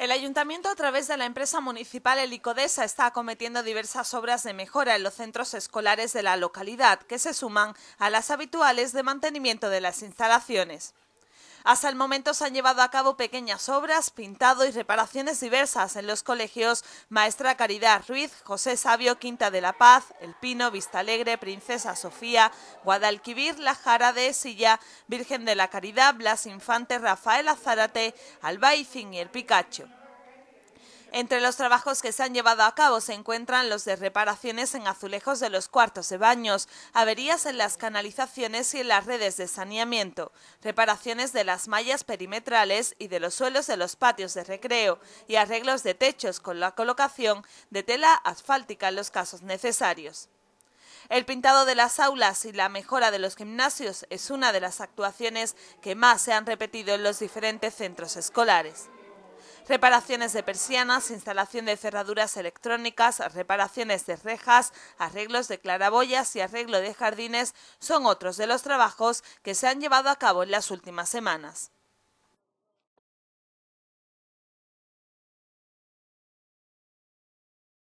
El ayuntamiento, a través de la empresa municipal Helicodesa, está acometiendo diversas obras de mejora en los centros escolares de la localidad, que se suman a las habituales de mantenimiento de las instalaciones. Hasta el momento se han llevado a cabo pequeñas obras, pintado y reparaciones diversas en los colegios Maestra Caridad Ruiz, José Sabio, Quinta de la Paz, El Pino, Vista Alegre, Princesa Sofía, Guadalquivir, La Jara de Silla, Virgen de la Caridad, Blas Infante, Rafael Azárate, Albaicín y El Picacho. Entre los trabajos que se han llevado a cabo se encuentran los de reparaciones en azulejos de los cuartos de baños, averías en las canalizaciones y en las redes de saneamiento, reparaciones de las mallas perimetrales y de los suelos de los patios de recreo y arreglos de techos con la colocación de tela asfáltica en los casos necesarios. El pintado de las aulas y la mejora de los gimnasios es una de las actuaciones que más se han repetido en los diferentes centros escolares reparaciones de persianas, instalación de cerraduras electrónicas, reparaciones de rejas, arreglos de claraboyas y arreglo de jardines son otros de los trabajos que se han llevado a cabo en las últimas semanas.